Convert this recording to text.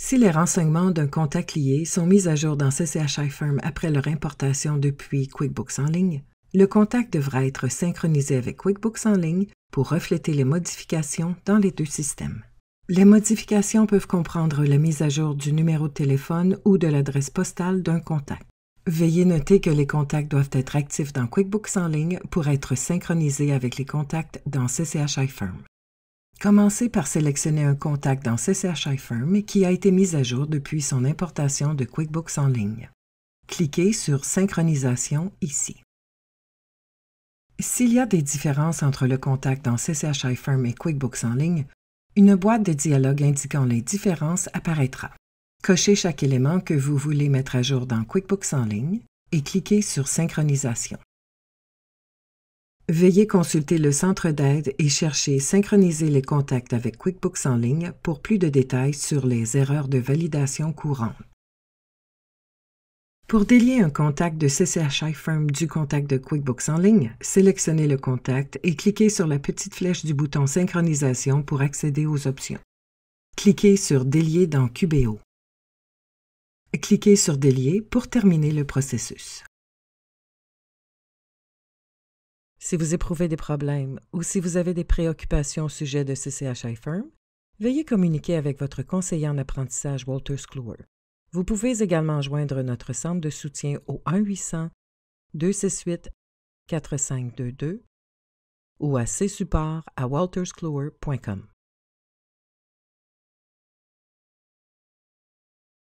Si les renseignements d'un contact lié sont mis à jour dans CCHI Firm après leur importation depuis QuickBooks en ligne, le contact devra être synchronisé avec QuickBooks en ligne pour refléter les modifications dans les deux systèmes. Les modifications peuvent comprendre la mise à jour du numéro de téléphone ou de l'adresse postale d'un contact. Veuillez noter que les contacts doivent être actifs dans QuickBooks en ligne pour être synchronisés avec les contacts dans CCHI Firm. Commencez par sélectionner un contact dans CCH Firm qui a été mis à jour depuis son importation de QuickBooks en ligne. Cliquez sur Synchronisation ici. S'il y a des différences entre le contact dans CCHI Firm et QuickBooks en ligne, une boîte de dialogue indiquant les différences apparaîtra. Cochez chaque élément que vous voulez mettre à jour dans QuickBooks en ligne et cliquez sur Synchronisation. Veuillez consulter le centre d'aide et chercher Synchroniser les contacts avec QuickBooks en ligne pour plus de détails sur les erreurs de validation courantes. Pour délier un contact de CCHI Firm du contact de QuickBooks en ligne, sélectionnez le contact et cliquez sur la petite flèche du bouton Synchronisation pour accéder aux options. Cliquez sur Délier dans QBO. Cliquez sur Délier pour terminer le processus. Si vous éprouvez des problèmes ou si vous avez des préoccupations au sujet de CCHI Firm, veuillez communiquer avec votre conseiller en apprentissage Walters Vous pouvez également joindre notre centre de soutien au 1-800-268-4522 ou à csupport à